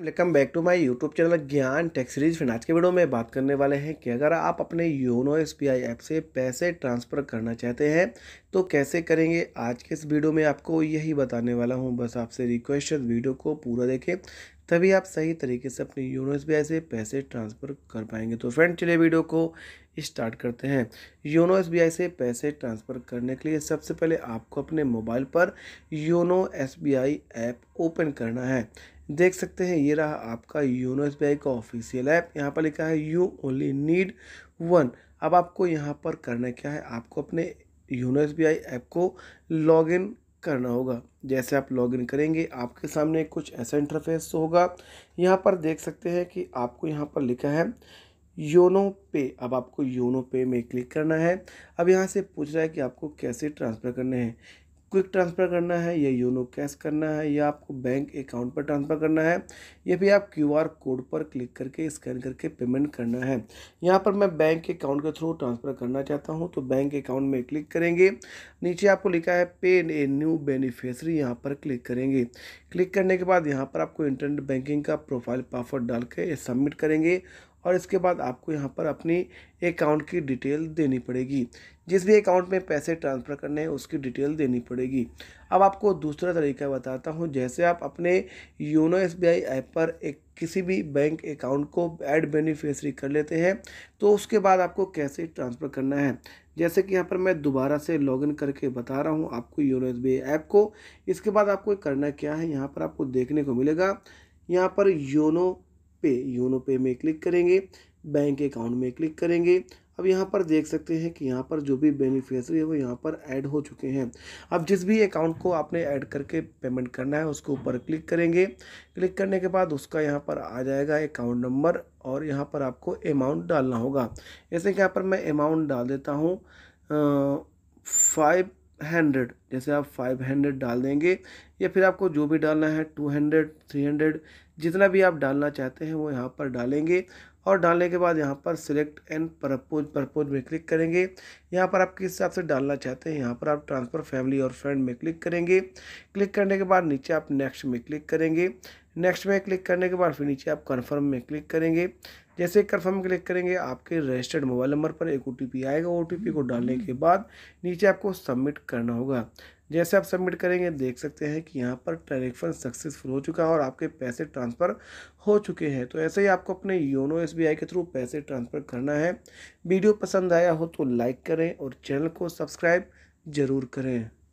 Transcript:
welcome back to my YouTube channel Gyan techs series फिर आज के वीडियो में बात करने वाले हैं कि अगर आप अपने योनो एस ऐप से पैसे ट्रांसफ़र करना चाहते हैं तो कैसे करेंगे आज के इस वीडियो में आपको यही बताने वाला हूं बस आपसे रिक्वेस्ट है वीडियो को पूरा देखें तभी आप सही तरीके से अपने योनो एस से पैसे ट्रांसफ़र कर पाएंगे तो फ्रेंड चलिए वीडियो को स्टार्ट करते हैं योनो एस से पैसे ट्रांसफ़र करने के लिए सबसे पहले आपको अपने मोबाइल पर योनो एस ऐप ओपन करना है देख सकते हैं ये रहा आपका योनो एस का ऑफिशियल ऐप यहाँ पर लिखा है यू ओनली नीड वन अब आपको यहाँ पर करना क्या है आपको अपने योनो एस ऐप को लॉगिन करना होगा जैसे आप लॉगिन करेंगे आपके सामने कुछ ऐसा इंटरफेस होगा यहाँ पर देख सकते हैं कि आपको यहाँ पर लिखा है योनो पे अब आपको योनो पे में क्लिक करना है अब यहाँ से पूछ रहा है कि आपको कैसे ट्रांसफ़र करने हैं क्विक ट्रांसफ़र करना है या योनो कैश करना है या आपको बैंक अकाउंट पर ट्रांसफ़र करना है या फिर आप क्यू आर कोड पर क्लिक करके स्कैन करके पेमेंट करना है यहाँ पर मैं बैंक अकाउंट के थ्रू ट्रांसफ़र करना चाहता हूँ तो बैंक अकाउंट में क्लिक करेंगे नीचे आपको लिखा है पे ए न्यू बेनिफिशरी यहाँ पर क्लिक करेंगे क्लिक करने के बाद यहाँ पर आपको इंटरनेट बैंकिंग का प्रोफाइल पासवर्ड डाल के सबमिट करेंगे और इसके बाद आपको यहाँ पर अपनी अकाउंट की डिटेल देनी पड़ेगी जिस भी अकाउंट में पैसे ट्रांसफ़र करने हैं उसकी डिटेल देनी पड़ेगी अब आपको दूसरा तरीका बताता हूँ जैसे आप अपने योनो एस ऐप पर एक किसी भी बैंक अकाउंट को एड बेनिफिशरी कर लेते हैं तो उसके बाद आपको कैसे ट्रांसफ़र करना है जैसे कि यहाँ पर मैं दोबारा से लॉगिन करके बता रहा हूँ आपको योनो एस ऐप को इसके बाद आपको करना क्या है यहाँ पर आपको देखने को मिलेगा यहाँ पर योनो पे यूनो पे में क्लिक करेंगे बैंक अकाउंट में क्लिक करेंगे अब यहाँ पर देख सकते हैं कि यहाँ पर जो भी बेनिफिशरी है वो यहाँ पर ऐड हो चुके हैं अब जिस भी अकाउंट को आपने ऐड करके पेमेंट करना है उसके ऊपर क्लिक करेंगे क्लिक करने के बाद उसका यहाँ पर आ जाएगा अकाउंट नंबर और यहाँ पर आपको अमाउंट डालना होगा ऐसे कि यहाँ पर मैं अमाउंट डाल देता हूँ फाइव हंड्रेड जैसे आप फाइव हंड्रेड डाल देंगे या फिर आपको जो भी डालना है टू हंड्रेड थ्री हंड्रेड जितना भी आप डालना चाहते हैं वो यहाँ पर डालेंगे और डालने के बाद यहाँ पर सिलेक्ट एंड प्रपोज प्रपोज में क्लिक करेंगे यहाँ पर आप किस हिसाब से डालना चाहते हैं यहाँ पर आप ट्रांसफ़र फैमिली और फ्रेंड में क्लिक करेंगे क्लिक करने के बाद नीचे आप नेक्स्ट में क्लिक करेंगे नेक्स्ट में क्लिक करने के बाद फिर नीचे आप कन्फर्म में क्लिक करेंगे जैसे कन्फर्म क्लिक करेंगे आपके रजिस्टर्ड मोबाइल नंबर पर एक ओ आएगा ओ को डालने के बाद नीचे आपको सबमिट करना होगा जैसे आप सबमिट करेंगे देख सकते हैं कि यहाँ पर ट्रांजेक्शन सक्सेसफुल हो चुका है और आपके पैसे ट्रांसफ़र हो चुके हैं तो ऐसे ही आपको अपने योनो एस के थ्रू पैसे ट्रांसफ़र करना है वीडियो पसंद आया हो तो लाइक करें और चैनल को सब्सक्राइब ज़रूर करें